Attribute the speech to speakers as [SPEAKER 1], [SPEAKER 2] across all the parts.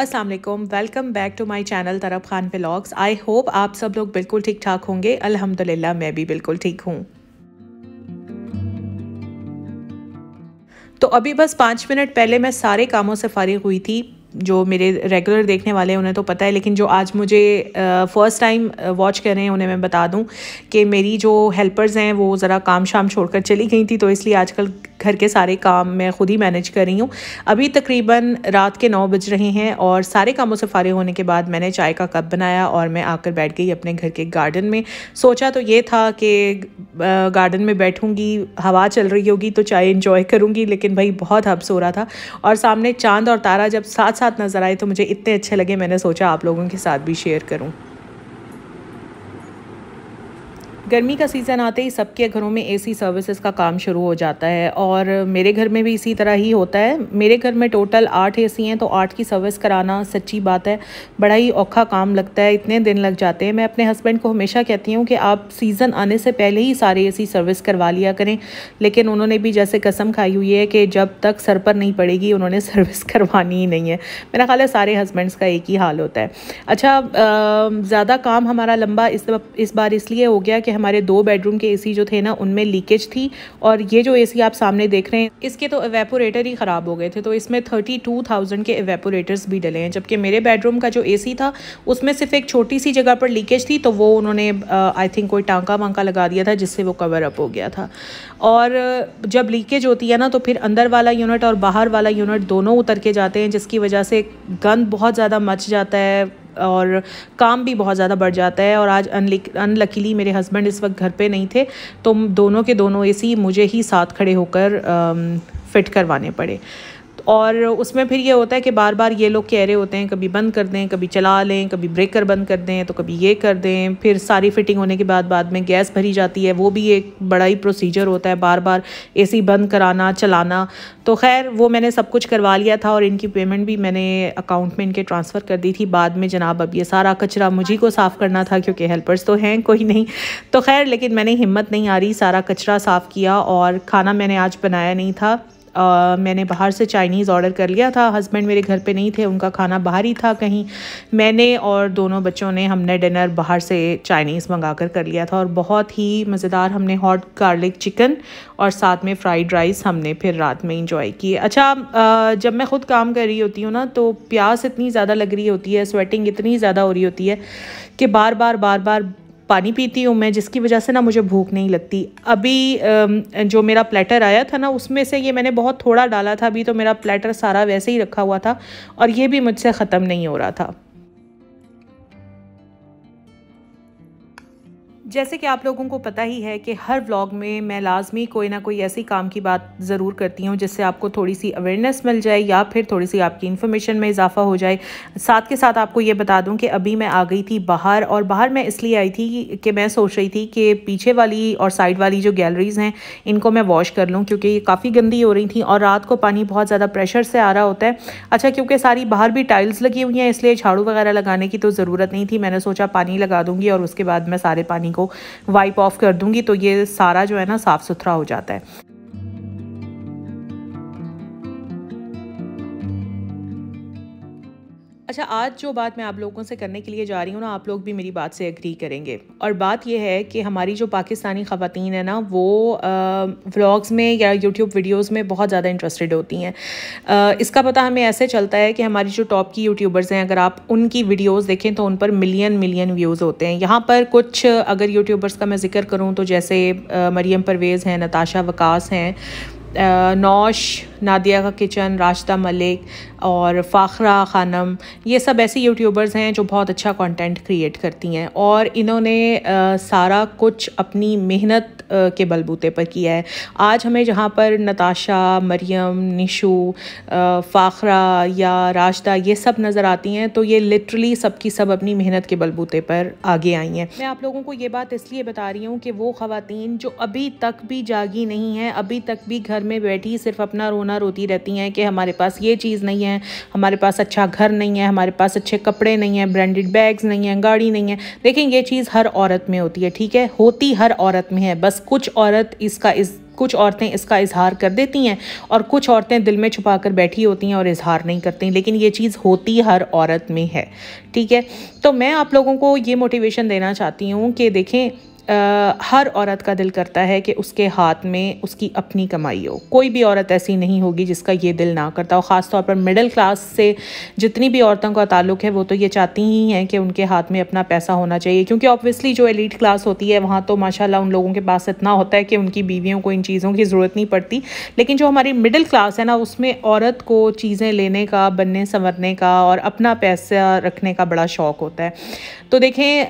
[SPEAKER 1] Aslam welcome back to my channel Taraf Khan blogs I hope आप सब लोग बिल्कुल ठीक ठाक होंगे अल्हम्दुलिल्लाह मैं भी बिल्कुल ठीक हूँ तो अभी बस पाँच मिनट पहले मैं सारे कामों से फारिग हुई थी जो मेरे रेगुलर देखने वाले हैं उन्हें तो पता है लेकिन जो आज मुझे फ़र्स्ट टाइम वॉच कर रहे हैं उन्हें मैं बता दूं कि मेरी जो हेल्पर्स हैं वो ज़रा काम शाम छोड़कर चली गई थी तो इसलिए आजकल घर के सारे काम मैं ख़ुद ही मैनेज कर रही हूँ अभी तकरीबन रात के नौ बज रहे हैं और सारे कामों से फारे होने के बाद मैंने चाय का कप बनाया और मैं आकर बैठ गई अपने घर के गार्डन में सोचा तो ये था कि गार्डन में बैठूँगी हवा चल रही होगी तो चाय इन्जॉय करूँगी लेकिन भाई बहुत हब्स हो रहा था और सामने चांद और तारा जब साथ साथ नज़र आए तो मुझे इतने अच्छे लगे मैंने सोचा आप लोगों के साथ भी शेयर करूँ गर्मी का सीज़न आते ही सबके घरों में एसी सर्विसेज का काम शुरू हो जाता है और मेरे घर में भी इसी तरह ही होता है मेरे घर में टोटल आठ एसी हैं तो आठ की सर्विस कराना सच्ची बात है बड़ा ही औखा काम लगता है इतने दिन लग जाते हैं मैं अपने हस्बैंड को हमेशा कहती हूँ कि आप सीज़न आने से पहले ही सारे ए सर्विस करवा लिया करें लेकिन उन्होंने भी जैसे कसम खाई हुई है कि जब तक सर पर नहीं पड़ेगी उन्होंने सर्विस करवानी ही नहीं है मेरा ख्याल है सारे हस्बैंड्स का एक ही हाल होता है अच्छा ज़्यादा काम हमारा लंबा इस इस बार इसलिए हो गया कि हमारे दो बेडरूम के एसी जो थे ना उनमें लीकेज थी और ये जो एसी आप सामने देख रहे हैं इसके तो एवेपोरेटर ही ख़राब हो गए थे तो इसमें थर्टी टू थाउजेंड के एवेपोरेटर्स भी डले हैं जबकि मेरे बेडरूम का जो ए था उसमें सिर्फ एक छोटी सी जगह पर लीकेज थी तो वो उन्होंने आई uh, थिंक कोई टांका वाँका लगा दिया था जिससे वो कवर अप हो गया था और uh, जब लीकेज होती है ना तो फिर अंदर वाला यूनिट और बाहर वाला यूनिट दोनों उतर के जाते हैं जिसकी वजह से गंद बहुत ज़्यादा मच जाता है और काम भी बहुत ज़्यादा बढ़ जाता है और आज अनलकीली मेरे हस्बैंड इस वक्त घर पे नहीं थे तो दोनों के दोनों ए मुझे ही साथ खड़े होकर फिट करवाने पड़े और उसमें फिर ये होता है कि बार बार ये लोग कह रहे होते हैं कभी बंद कर दें कभी चला लें कभी ब्रेकर बंद कर दें तो कभी ये कर दें फिर सारी फिटिंग होने के बाद बाद में गैस भरी जाती है वो भी एक बड़ा ही प्रोसीजर होता है बार बार ए बंद कराना चलाना तो खैर वो मैंने सब कुछ करवा लिया था और इनकी पेमेंट भी मैंने अकाउंट में इनके ट्रांसफ़र कर दी थी बाद में जनाब अब ये सारा कचरा मुझे को साफ़ करना था क्योंकि हेल्पर्स तो हैं कोई नहीं तो खैर लेकिन मैंने हिम्मत नहीं आ रही सारा कचरा साफ़ किया और खाना मैंने आज बनाया नहीं था आ, मैंने बाहर से चाइनीज़ ऑर्डर कर लिया था हस्बैंड मेरे घर पे नहीं थे उनका खाना बाहर ही था कहीं मैंने और दोनों बच्चों ने हमने डिनर बाहर से चाइनीज़ मंगा कर कर लिया था और बहुत ही मज़ेदार हमने हॉट गार्लिक चिकन और साथ में फ्राइड राइस हमने फिर रात में इंजॉय किए अच्छा आ, जब मैं ख़ुद काम कर रही होती हूँ ना तो प्यास इतनी ज़्यादा लग रही होती है स्वेटिंग इतनी ज़्यादा हो रही होती है कि बार बार बार बार पानी पीती हूँ मैं जिसकी वजह से ना मुझे भूख नहीं लगती अभी जो मेरा प्लेटर आया था ना उसमें से ये मैंने बहुत थोड़ा डाला था अभी तो मेरा प्लेटर सारा वैसे ही रखा हुआ था और ये भी मुझसे ख़त्म नहीं हो रहा था जैसे कि आप लोगों को पता ही है कि हर व्लॉग में मैं लाजमी कोई ना कोई ऐसी काम की बात ज़रूर करती हूँ जिससे आपको थोड़ी सी अवेयरनेस मिल जाए या फिर थोड़ी सी आपकी इन्फॉर्मेशन में इजाफा हो जाए साथ के साथ आपको ये बता दूँ कि अभी मैं आ गई थी बाहर और बाहर मैं इसलिए आई थी कि मैं सोच रही थी कि पीछे वाली और साइड वाली जो गैलरीज़ हैं इनको मैं वॉश कर लूँ क्योंकि ये काफ़ी गंदी हो रही थी और रात को पानी बहुत ज़्यादा प्रेशर से आ रहा होता है अच्छा क्योंकि सारी बाहर भी टाइल्स लगी हुई हैं इसलिए झाड़ू वगैरह लगाने की तो ज़रूरत नहीं थी मैंने सोचा पानी लगा दूँगी और उसके बाद मैं सारे पानी को को वाइप ऑफ कर दूंगी तो ये सारा जो है ना साफ़ सुथरा हो जाता है अच्छा आज जो बात मैं आप लोगों से करने के लिए जा रही हूँ ना आप लोग भी मेरी बात से एग्री करेंगे और बात यह है कि हमारी जो पाकिस्तानी ख़वातीन है ना वो व्लॉग्स में या यूट्यूब वीडियोस में बहुत ज़्यादा इंटरेस्टेड होती हैं इसका पता हमें ऐसे चलता है कि हमारी जो टॉप की यूट्यूबर्स हैं अगर आप उनकी वीडियोज़ देखें तो उन पर मिलियन मिलियन व्यूज़ होते हैं यहाँ पर कुछ अगर यूट्यूबर्स का मैं जिक्र करूँ तो जैसे मरियम परवेज़ हैं नताशा वकास हैं नौश नादिया का किचन राश्ता मलिक और फ़ाखरा खानम ये सब ऐसे यूट्यूबर्स हैं जो बहुत अच्छा कंटेंट क्रिएट करती हैं और इन्होंने आ, सारा कुछ अपनी मेहनत के बलबूते पर किया है आज हमें जहाँ पर नताशा मरियम निशू फ़ाखरा या राशदा ये सब नज़र आती हैं तो ये लिटरली सब की सब अपनी मेहनत के बलबूते पर आगे आई हैं मैं आप लोगों को ये बात इसलिए बता रही हूँ कि वो ख़वातीन जो अभी तक भी जागी नहीं हैं अभी तक भी घर घर में बैठी सिर्फ अपना रोना रोती रहती हैं कि हमारे पास ये चीज़ नहीं है हमारे पास अच्छा घर नहीं है हमारे पास अच्छे कपड़े नहीं हैं ब्रांडेड बैग्स नहीं हैं गाड़ी नहीं है देखें ये चीज़ हर औरत में होती है ठीक है होती हर औरत में है बस कुछ औरत इसका इस कुछ औरतें इसका इजहार कर देती हैं और कुछ औरतें दिल में छुपा कर बैठी होती हैं और इजहार नहीं करती लेकिन ये चीज़ होती हर औरत में है ठीक है तो मैं आप लोगों को ये मोटिवेशन देना चाहती हूँ कि देखें Uh, हर औरत का दिल करता है कि उसके हाथ में उसकी अपनी कमाई हो कोई भी औरत ऐसी नहीं होगी जिसका ये दिल ना करता हो ख़ास तौर पर मिडिल क्लास से जितनी भी औरतों का ताल्लुक है वो तो ये चाहती ही हैं कि उनके हाथ में अपना पैसा होना चाहिए क्योंकि ऑब्वियसली जो एलिट क्लास होती है वहाँ तो माशाल्लाह उन लोगों के पास इतना होता है कि उनकी बीवियों को इन चीज़ों की ज़रूरत नहीं पड़ती लेकिन जो हमारी मिडिल क्लास है ना उसमें औरत को चीज़ें लेने का बनने संवरने का और अपना पैसा रखने का बड़ा शौक़ होता है तो देखें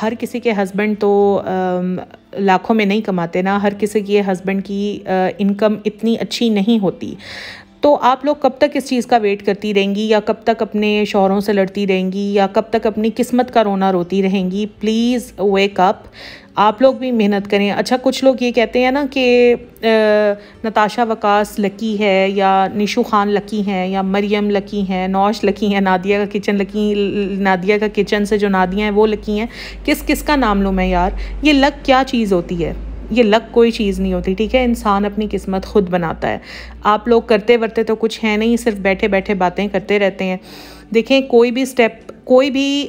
[SPEAKER 1] हर किसी के हस्बैंड तो लाखों में नहीं कमाते ना हर किसी की हस्बैंड की इनकम इतनी अच्छी नहीं होती तो आप लोग कब तक इस चीज़ का वेट करती रहेंगी या कब तक अपने शोहरों से लड़ती रहेंगी या कब तक अपनी किस्मत का रोना रोती रहेंगी प्लीज़ वेक अप आप लोग भी मेहनत करें अच्छा कुछ लोग ये कहते हैं ना कि नताशा वकास लकी है या निशु खान लकी हैं या मरियम लकी हैं नौश लकी हैं नादिया का किचन लकी नादिया का किचन से जो नादियाँ हैं वो लकी हैं किस किस का नाम लूँ मैं यार ये लक क्या चीज़ होती है ये लक कोई चीज़ नहीं होती ठीक है इंसान अपनी किस्मत खुद बनाता है आप लोग करते वरते तो कुछ है नहीं सिर्फ बैठे बैठे बातें करते रहते हैं देखें कोई भी स्टेप कोई भी आ,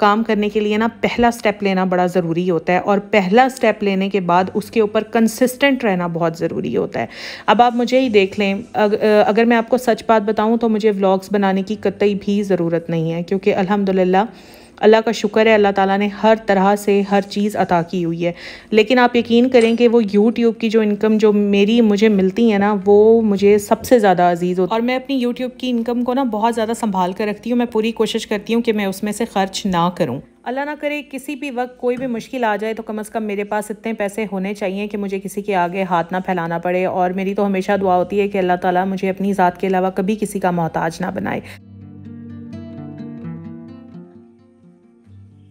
[SPEAKER 1] काम करने के लिए ना पहला स्टेप लेना बड़ा ज़रूरी होता है और पहला स्टेप लेने के बाद उसके ऊपर कंसिस्टेंट रहना बहुत ज़रूरी होता है अब आप मुझे ही देख लें अग, अगर मैं आपको सच बात बताऊं तो मुझे व्लॉग्स बनाने की कतई भी ज़रूरत नहीं है क्योंकि अलहमदिल्ला अल्लाह का शुक्र है अल्लाह ताला ने हर तरह से हर चीज़ अता की हुई है लेकिन आप यकीन करें कि वो यूट्यूब की जो इनकम जो मेरी मुझे मिलती है ना वो मुझे सबसे ज़्यादा अजीज़ होती और मैं अपनी यूट्यूब की इनकम को ना बहुत ज़्यादा संभाल कर रखती हूँ मैं पूरी कोशिश करती हूँ कि मैं उसमें से खर्च ना करूँ अल्लाह ना करे किसी भी वक्त कोई भी मुश्किल आ जाए तो कम से कम मेरे पास इतने पैसे होने चाहिए कि मुझे किसी के आगे हाथ ना फैलाना पड़े और मेरी तो हमेशा दुआ होती है कि अल्लाह ताला मुझे अपनी ज़ात के अलावा कभी किसी का मोहताज ना बनाए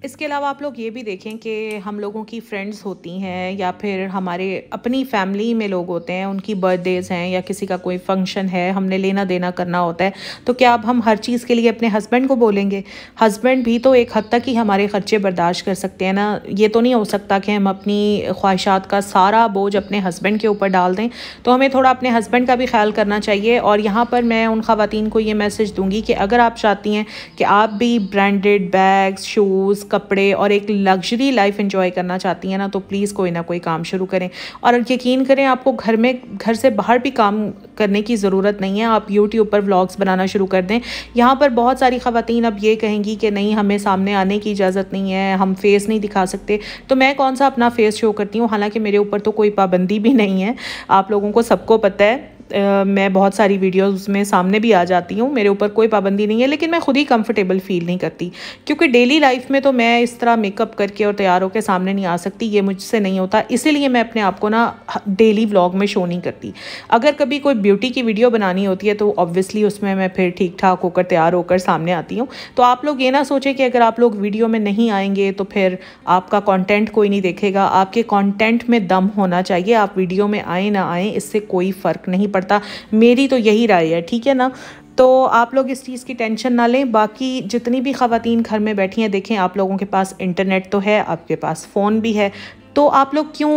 [SPEAKER 1] इसके अलावा आप लोग ये भी देखें कि हम लोगों की फ्रेंड्स होती हैं या फिर हमारे अपनी फैमिली में लोग होते हैं उनकी बर्थडेज़ हैं या किसी का कोई फंक्शन है हमने लेना देना करना होता है तो क्या अब हम हर चीज़ के लिए अपने हस्बैंड को बोलेंगे हस्बैंड भी तो एक हद तक ही हमारे खर्चे बर्दाश्त कर सकते हैं ना ये तो नहीं हो सकता कि हम अपनी ख्वाहिशात का सारा बोझ अपने हस्बैंड के ऊपर डाल दें तो हमें थोड़ा अपने हस्बैंड का भी ख्याल करना चाहिए और यहाँ पर मैं उन खातन को ये मैसेज दूँगी कि अगर आप चाहती हैं कि आप भी ब्रांडेड बैग्स शूज़ कपड़े और एक लग्जरी लाइफ इन्जॉय करना चाहती हैं ना तो प्लीज़ कोई ना कोई काम शुरू करें और यकीन करें आपको घर में घर से बाहर भी काम करने की ज़रूरत नहीं है आप यूट्यूब पर व्लॉग्स बनाना शुरू कर दें यहाँ पर बहुत सारी खातन अब ये कहेंगी कि नहीं हमें सामने आने की इजाज़त नहीं है हम फेस नहीं दिखा सकते तो मैं कौन सा अपना फेस शो करती हूँ हालाँकि मेरे ऊपर तो कोई पाबंदी भी नहीं है आप लोगों को सबको पता है मैं बहुत सारी वीडियोस उसमें सामने भी आ जाती हूँ मेरे ऊपर कोई पाबंदी नहीं है लेकिन मैं खुद ही कंफर्टेबल फील नहीं करती क्योंकि डेली लाइफ में तो मैं इस तरह मेकअप करके और तैयार होकर सामने नहीं आ सकती ये मुझसे नहीं होता इसीलिए मैं अपने आप को ना डेली व्लॉग में शो नहीं करती अगर कभी कोई ब्यूटी की वीडियो बनानी होती है तो ऑब्वियसली उसमें मैं फिर ठीक ठाक होकर तैयार होकर सामने आती हूँ तो आप लोग ये ना सोचें कि अगर आप लोग वीडियो में नहीं आएंगे तो फिर आपका कॉन्टेंट कोई नहीं देखेगा आपके कॉन्टेंट में दम होना चाहिए आप वीडियो में आए ना आए इससे कोई फ़र्क नहीं पड़ता पड़ता मेरी तो यही राय है ठीक है ना तो आप लोग इस चीज़ की टेंशन ना लें बाकी जितनी भी खातन घर में बैठी हैं देखें आप लोगों के पास इंटरनेट तो है आपके पास फ़ोन भी है तो आप लोग क्यों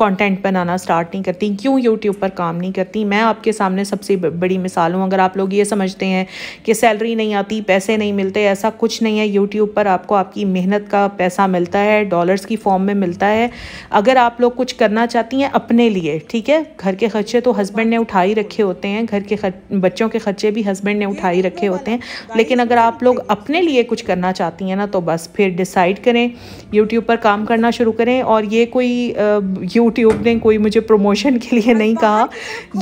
[SPEAKER 1] कंटेंट बनाना स्टार्ट नहीं करती क्यों यूट्यूब पर काम नहीं करती मैं आपके सामने सबसे बड़ी मिसाल हूँ अगर आप लोग ये समझते हैं कि सैलरी नहीं आती पैसे नहीं मिलते ऐसा कुछ नहीं है यूट्यूब पर आपको आपकी मेहनत का पैसा मिलता है डॉलर्स की फॉर्म में मिलता है अगर आप लोग कुछ करना चाहती हैं अपने लिए ठीक है घर के खर्चे तो हस्बैंड ने उठा ही रखे होते हैं घर के खर्च बच्चों के खर्चे भी हस्बैंड ने उठा ही रखे होते हैं लेकिन अगर आप लोग अपने लिए कुछ करना चाहती हैं ना तो बस फिर डिसाइड करें यूट्यूब पर काम करना करना शुरू करें और ये कोई यूट्यूब ने कोई मुझे प्रमोशन के लिए नहीं कहा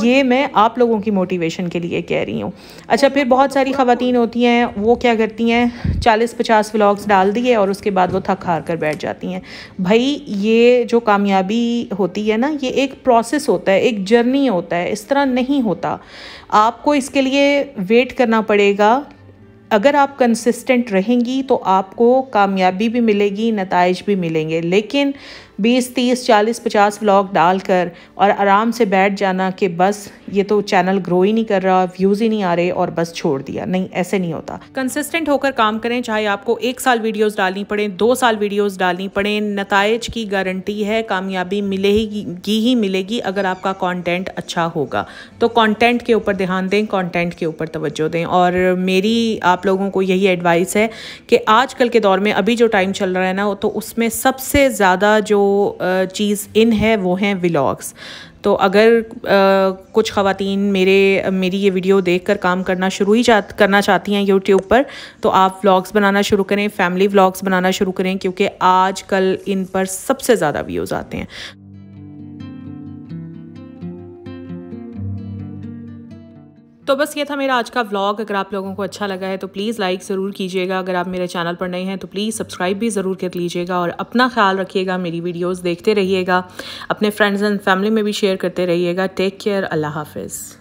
[SPEAKER 1] ये मैं आप लोगों की मोटिवेशन के लिए कह रही हूँ अच्छा फिर बहुत सारी खातन होती हैं वो क्या करती हैं चालीस पचास व्लॉग्स डाल दिए और उसके बाद वो थक हार कर बैठ जाती हैं भाई ये जो कामयाबी होती है ना ये एक प्रोसेस होता है एक जर्नी होता है इस तरह नहीं होता आपको इसके लिए वेट करना पड़ेगा अगर आप कंसिस्टेंट रहेंगी तो आपको कामयाबी भी मिलेगी नतज भी मिलेंगे लेकिन बीस तीस चालीस पचास व्लॉग डाल कर और आराम से बैठ जाना कि बस ये तो चैनल ग्रो ही नहीं कर रहा व्यूज़ ही नहीं आ रहे और बस छोड़ दिया नहीं ऐसे नहीं होता कंसिस्टेंट होकर काम करें चाहे आपको एक साल वीडियोज़ डालनी पड़े दो साल वीडियोज़ डालनी पड़े नतज की गारंटी है कामयाबी मिलेगी ही, ही मिलेगी अगर आपका कॉन्टेंट अच्छा होगा तो कॉन्टेंट के ऊपर ध्यान दें कॉन्टेंट के ऊपर तोज्जो दें और मेरी आप लोगों को यही एडवाइस है कि आजकल के दौर में अभी जो टाइम चल रहा है ना तो उसमें सबसे ज़्यादा जो चीज़ इन है वो हैं व्लॉग्स तो अगर आ, कुछ ख़वातीन मेरे मेरी ये वीडियो देखकर काम करना शुरू ही चाह करना चाहती हैं यूट्यूब पर तो आप व्लॉग्स बनाना शुरू करें फैमिली व्लॉग्स बनाना शुरू करें क्योंकि आज कल इन पर सबसे ज़्यादा व्यूज़ आते हैं तो बस ये था मेरा आज का व्लॉग अगर आप लोगों को अच्छा लगा है तो प्लीज़ लाइक ज़रूर कीजिएगा अगर आप मेरे चैनल पर नए हैं तो प्लीज़ सब्सक्राइब भी ज़रूर कर लीजिएगा और अपना ख्याल रखिएगा मेरी वीडियोज़ देखते रहिएगा अपने फ्रेंड्स एंड फैमिली में भी शेयर करते रहिएगा टेक केयर अल्लाह हाफिज़